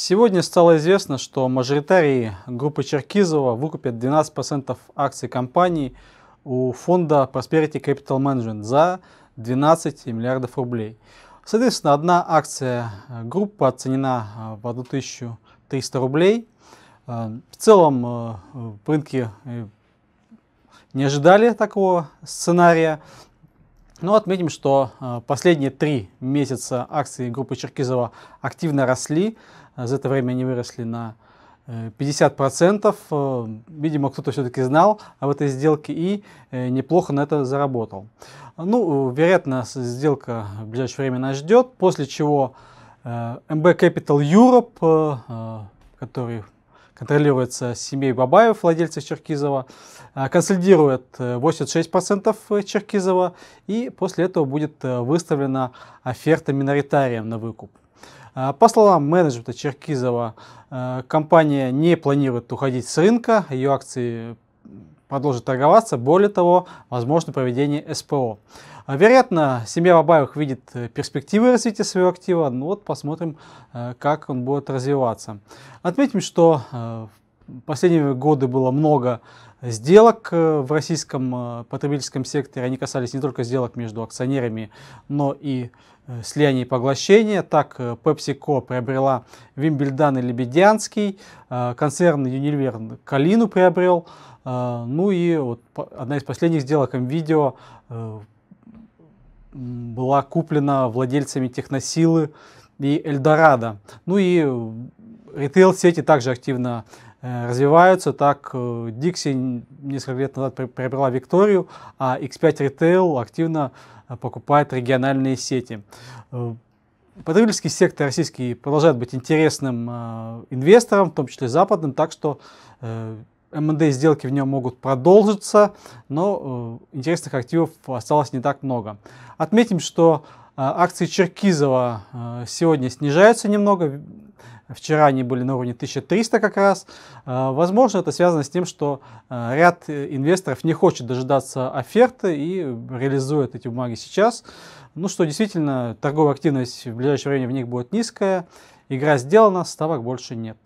Сегодня стало известно, что мажоритарии группы Черкизова выкупят 12% акций компании у фонда Prosperity Capital Management за 12 миллиардов рублей. Соответственно, одна акция э, группы оценена э, в 1300 рублей. Э, в целом, в рынке не ожидали такого сценария, но ну, отметим, что э, последние три месяца акции группы Черкизова активно росли. За это время они выросли на 50%. Э, э, видимо, кто-то все-таки знал об этой сделке и неплохо на это заработал. Ну, вероятно, сделка в ближайшее время нас ждет, после чего MB Capital Europe, который контролируется семьей Бабаев, владельцев Черкизова, а, консолидирует 86% э, э, Черкизова, и после этого будет э, выставлена оферта миноритариям на выкуп. А, по словам менеджмента Черкизова, компания не планирует уходить с рынка, ее акции продолжат торговаться, более того, возможно проведение СПО. А, вероятно, семья Бабаевых видит э, перспективы развития своего актива, но ну вот посмотрим, э, как он будет развиваться. Отметим, что э, в последние годы было много сделок в российском потребительском секторе. Они касались не только сделок между акционерами, но и слияния и поглощения. Так, PepsiCo приобрела Вимбельдан и Лебедянский, концерн Unilever Калину приобрел. Ну и вот одна из последних сделок, видео была куплена владельцами Техносилы и Эльдорадо. Ну и ритейл-сети также активно э, развиваются. Так, э, Dixie несколько лет назад приобрела Викторию, а X5 Retail активно э, покупает региональные сети. Потребительский сектор российский продолжает быть интересным инвесторам, в том числе западным, так что МНД сделки в нем могут продолжиться, но э, интересных активов осталось не так много. Отметим, что э, акции Черкизова э, сегодня снижаются немного. Вчера они были на уровне 1300 как раз. Возможно, это связано с тем, что ряд инвесторов не хочет дожидаться оферты и реализует эти бумаги сейчас. Ну что, действительно, торговая активность в ближайшее время в них будет низкая. Игра сделана, ставок больше нет.